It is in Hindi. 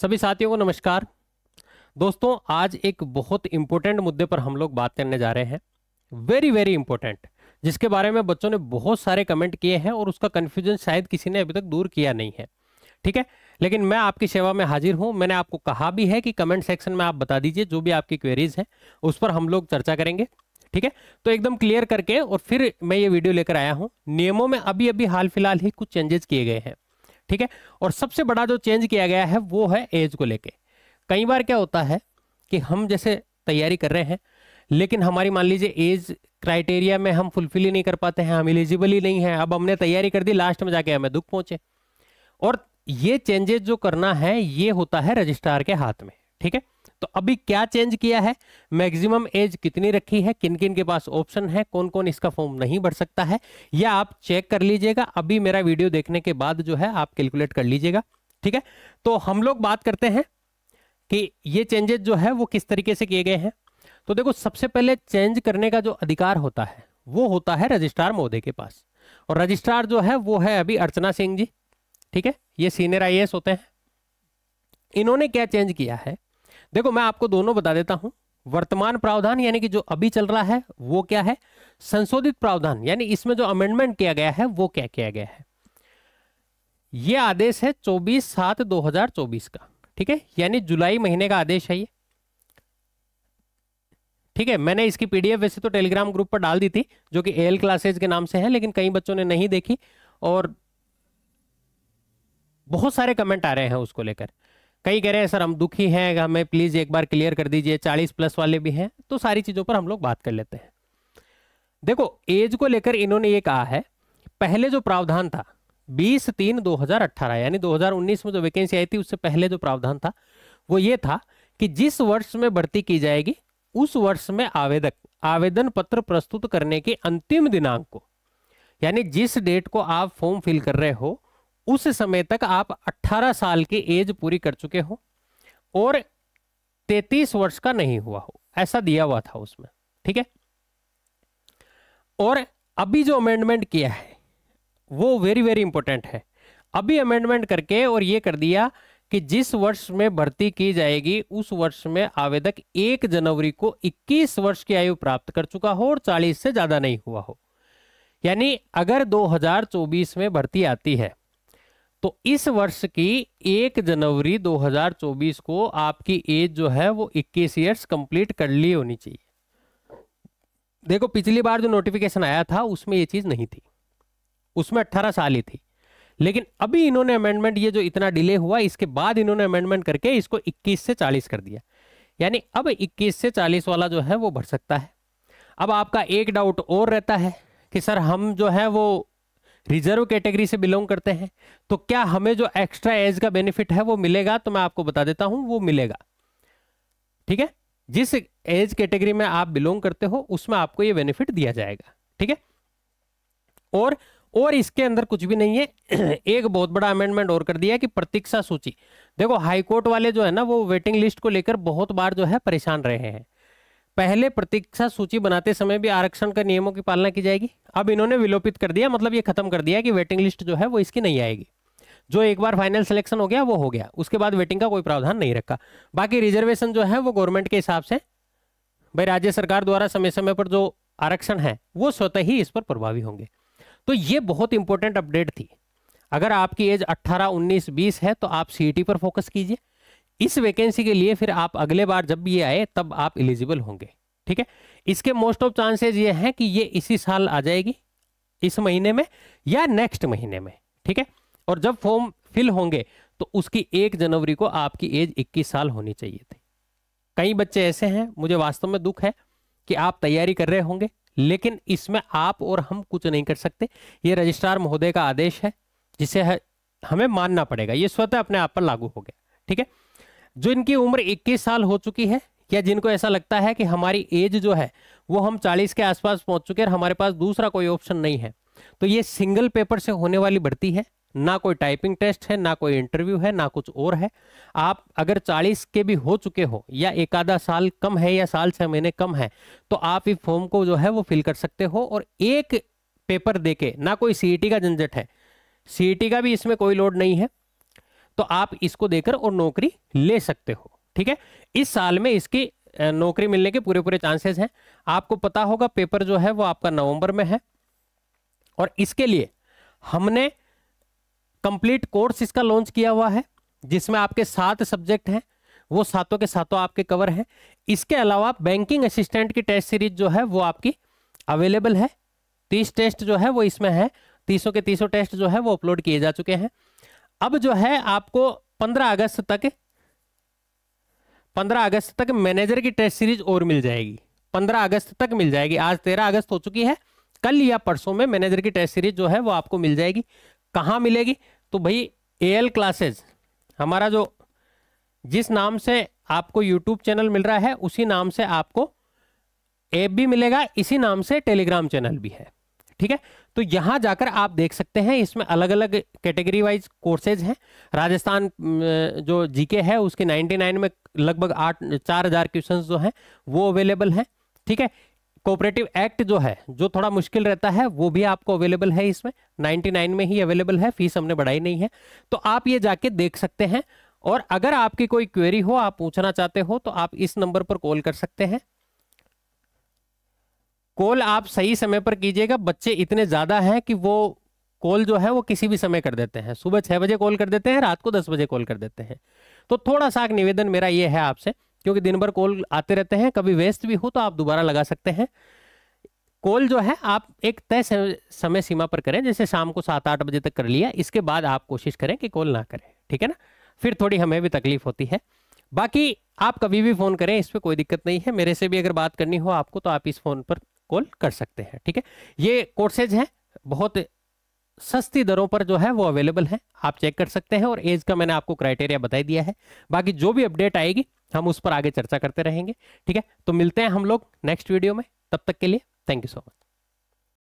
सभी साथियों को नमस्कार दोस्तों आज एक बहुत इंपॉर्टेंट मुद्दे पर हम लोग बात करने जा रहे हैं वेरी वेरी इंपॉर्टेंट जिसके बारे में बच्चों ने बहुत सारे कमेंट किए हैं और उसका कन्फ्यूजन शायद किसी ने अभी तक दूर किया नहीं है ठीक है लेकिन मैं आपकी सेवा में हाजिर हूं मैंने आपको कहा भी है कि कमेंट सेक्शन में आप बता दीजिए जो भी आपकी क्वेरीज है उस पर हम लोग चर्चा करेंगे ठीक है तो एकदम क्लियर करके और फिर मैं ये वीडियो लेकर आया हूं नियमों में अभी अभी हाल फिलहाल ही कुछ चेंजेस किए गए हैं ठीक है और सबसे बड़ा जो चेंज किया गया है वो है एज को लेके कई बार क्या होता है कि हम जैसे तैयारी कर रहे हैं लेकिन हमारी मान लीजिए एज क्राइटेरिया में हम फुलफिल ही नहीं कर पाते हैं हम एलिजिबल ही नहीं है अब हमने तैयारी कर दी लास्ट में जाके हमें दुख पहुंचे और ये चेंजेस जो करना है ये होता है रजिस्ट्रार के हाथ में ठीक है तो अभी क्या चेंज किया है मैक्सिमम एज कितनी रखी है किन किन के पास ऑप्शन है कौन कौन इसका फॉर्म नहीं भर सकता है या आप चेक कर लीजिएगा अभी मेरा वीडियो देखने के बाद जो है आप कैलकुलेट कर लीजिएगा ठीक है तो हम लोग बात करते हैं कि ये चेंजेस जो है वो किस तरीके से किए गए हैं तो देखो सबसे पहले चेंज करने का जो अधिकार होता है वो होता है रजिस्ट्रार महोदय के पास और रजिस्ट्रार जो है वो है अभी अर्चना सिंह जी ठीक है ये सीनियर आई होते हैं इन्होंने क्या चेंज किया है देखो मैं आपको दोनों बता देता हूं वर्तमान प्रावधान यानी कि जो अभी चल रहा है वो क्या है संशोधित प्रावधान यानी इसमें जो अमेंडमेंट किया गया है वो क्या किया गया है ये आदेश है 24 सात 2024 का ठीक है यानी जुलाई महीने का आदेश है ये ठीक है मैंने इसकी पीडीएफ वैसे तो टेलीग्राम ग्रुप पर डाल दी थी जो कि एल क्लासेज के नाम से है लेकिन कई बच्चों ने नहीं देखी और बहुत सारे कमेंट आ रहे हैं उसको लेकर कई कह रहे हैं सर हम दुखी हैं हमें प्लीज एक बार क्लियर कर दीजिए चालीस प्लस वाले भी हैं तो सारी चीजों पर हम लोग बात कर लेते हैं देखो एज को लेकर इन्होंने ये कहा है पहले जो प्रावधान था बीस तीन अट्ठारह यानी उन्नीस में जो वैकेंसी आई थी उससे पहले जो प्रावधान था वो ये था कि जिस वर्ष में भर्ती की जाएगी उस वर्ष में आवेदक आवेदन पत्र प्रस्तुत करने के अंतिम दिनांक को यानी जिस डेट को आप फॉर्म फिल कर रहे हो उस समय तक आप 18 साल की एज पूरी कर चुके हो और 33 वर्ष का नहीं हुआ हो ऐसा दिया हुआ था उसमें ठीक है और अभी जो अमेंडमेंट किया है वो वेरी वेरी इंपॉर्टेंट है अभी अमेंडमेंट करके और ये कर दिया कि जिस वर्ष में भर्ती की जाएगी उस वर्ष में आवेदक एक जनवरी को 21 वर्ष की आयु प्राप्त कर चुका हो और 40 से ज्यादा नहीं हुआ हो यानी अगर 2024 में भर्ती आती है तो इस वर्ष की एक जनवरी 2024 को आपकी एज जो है वो 21 इयर्स कंप्लीट कर ली होनी चाहिए देखो पिछली बार जो नोटिफिकेशन आया था उसमें ये चीज नहीं थी उसमें 18 साल ही थी लेकिन अभी इन्होंने अमेंडमेंट ये जो इतना डिले हुआ इसके बाद इन्होंने अमेंडमेंट करके इसको 21 से 40 कर दिया यानी अब 21 से 40 वाला जो है वो भर सकता है अब आपका एक डाउट और रहता है कि सर हम जो है वो रिजर्व कैटेगरी से बिलोंग करते हैं तो क्या हमें जो एक्स्ट्रा एज का बेनिफिट है वो मिलेगा तो मैं आपको बता देता हूं वो मिलेगा ठीक है जिस एज कैटेगरी में आप बिलोंग करते हो उसमें आपको ये बेनिफिट दिया जाएगा ठीक है और और इसके अंदर कुछ भी नहीं है एक बहुत बड़ा अमेंडमेंट और कर दिया कि प्रतीक्षा सूची देखो हाईकोर्ट वाले जो है ना वो वेटिंग लिस्ट को लेकर बहुत बार जो है परेशान रहे हैं पहले प्रतीक्षा सूची बनाते समय भी आरक्षण के नियमों की पालना की जाएगी अब इन्होंने विलोपित कर दिया मतलब ये खत्म कर दिया कि वेटिंग लिस्ट जो है वो इसकी नहीं आएगी जो एक बार फाइनल सिलेक्शन हो गया वो हो गया उसके बाद वेटिंग का कोई प्रावधान नहीं रखा बाकी रिजर्वेशन जो है वो गवर्नमेंट के हिसाब से भाई राज्य सरकार द्वारा समय समय पर जो आरक्षण है वो स्वतः ही इस पर प्रभावी होंगे तो ये बहुत इंपॉर्टेंट अपडेट थी अगर आपकी एज 18, 19, 20 है तो आप सीईटी e पर फोकस कीजिए इस वैकेंसी के लिए फिर आप अगले बार जब ये आए तब आप एलिजिबल होंगे ठीक है इसके मोस्ट ऑफ चांसेस ये हैं कि ये इसी साल आ जाएगी इस महीने में या नेक्स्ट महीने में ठीक है और जब फॉर्म फिल होंगे तो उसकी एक जनवरी को आपकी एज 21 साल होनी चाहिए थी कई बच्चे ऐसे हैं मुझे वास्तव में दुख है कि आप तैयारी कर रहे होंगे लेकिन इसमें आप और हम कुछ नहीं कर सकते ये रजिस्ट्रार महोदय का आदेश है जिसे हमें मानना पड़ेगा ये स्वतः अपने आप पर लागू हो गया ठीक है जो इनकी उम्र 21 साल हो चुकी है या जिनको ऐसा लगता है कि हमारी एज जो है वो हम 40 के आसपास पहुंच चुके हैं हमारे पास दूसरा कोई ऑप्शन नहीं है तो ये सिंगल पेपर से होने वाली भर्ती है ना कोई टाइपिंग टेस्ट है ना कोई इंटरव्यू है ना कुछ और है आप अगर 40 के भी हो चुके हो या एक आधा साल कम है या साल छह महीने कम है तो आप इस फॉर्म को जो है वो फिल कर सकते हो और एक पेपर देके ना कोई सीई e का झंझट है सीई e का भी इसमें कोई लोड नहीं है तो आप इसको देकर और नौकरी ले सकते हो ठीक है इस साल में इसकी नौकरी मिलने के पूरे पूरे चांसेस हैं आपको पता होगा पेपर जो है वो आपका नवंबर में है और इसके लिए हमने कंप्लीट कोर्स इसका लॉन्च किया हुआ है जिसमें आपके सात सब्जेक्ट हैं वो सातों के सातों आपके कवर हैं इसके अलावा बैंकिंग असिस्टेंट की टेस्ट सीरीज जो है वो आपकी अवेलेबल है तीस टेस्ट जो है वो इसमें है तीसों के तीसों टेस्ट जो है वो अपलोड किए जा चुके हैं अब जो है आपको पंद्रह अगस्त तक पंद्रह अगस्त तक मैनेजर की टेस्ट सीरीज और मिल जाएगी पंद्रह अगस्त तक मिल जाएगी आज तेरह अगस्त हो चुकी है कल या परसों में मैनेजर की टेस्ट सीरीज जो है वो आपको मिल जाएगी कहाँ मिलेगी तो भाई एल क्लासेज हमारा जो जिस नाम से आपको यूट्यूब चैनल मिल रहा है उसी नाम से आपको ऐप भी मिलेगा इसी नाम से टेलीग्राम चैनल भी है ठीक है तो यहाँ जाकर आप देख सकते हैं इसमें अलग अलग कैटेगरी वाइज कोर्सेज हैं राजस्थान जो जीके है उसके 99 में लगभग आठ चार हज़ार क्वेश्चन जो हैं वो अवेलेबल हैं ठीक है कोऑपरेटिव एक्ट जो है जो थोड़ा मुश्किल रहता है वो भी आपको अवेलेबल है इसमें 99 में ही अवेलेबल है फीस हमने बढ़ाई नहीं है तो आप ये जाके देख सकते हैं और अगर आपकी कोई क्वेरी हो आप पूछना चाहते हो तो आप इस नंबर पर कॉल कर सकते हैं कॉल आप सही समय पर कीजिएगा बच्चे इतने ज़्यादा हैं कि वो कॉल जो है वो किसी भी समय कर देते हैं सुबह छह बजे कॉल कर देते हैं रात को दस बजे कॉल कर देते हैं तो थोड़ा सा निवेदन मेरा ये है आपसे क्योंकि दिन भर कॉल आते रहते हैं कभी वेस्ट भी हो तो आप दोबारा लगा सकते हैं कॉल जो है आप एक तय समय सीमा पर करें जैसे शाम को सात आठ बजे तक कर लिया इसके बाद आप कोशिश करें कि कॉल ना करें ठीक है ना फिर थोड़ी हमें भी तकलीफ होती है बाकी आप कभी भी फ़ोन करें इस पर कोई दिक्कत नहीं है मेरे से भी अगर बात करनी हो आपको तो आप इस फ़ोन पर कॉल कर सकते हैं ठीक है ये कोर्सेज हैं बहुत सस्ती दरों पर जो है वो अवेलेबल है आप चेक कर सकते हैं और एज का मैंने आपको क्राइटेरिया बताई दिया है बाकी जो भी अपडेट आएगी हम उस पर आगे चर्चा करते रहेंगे ठीक है तो मिलते हैं हम लोग नेक्स्ट वीडियो में तब तक के लिए थैंक यू सो मच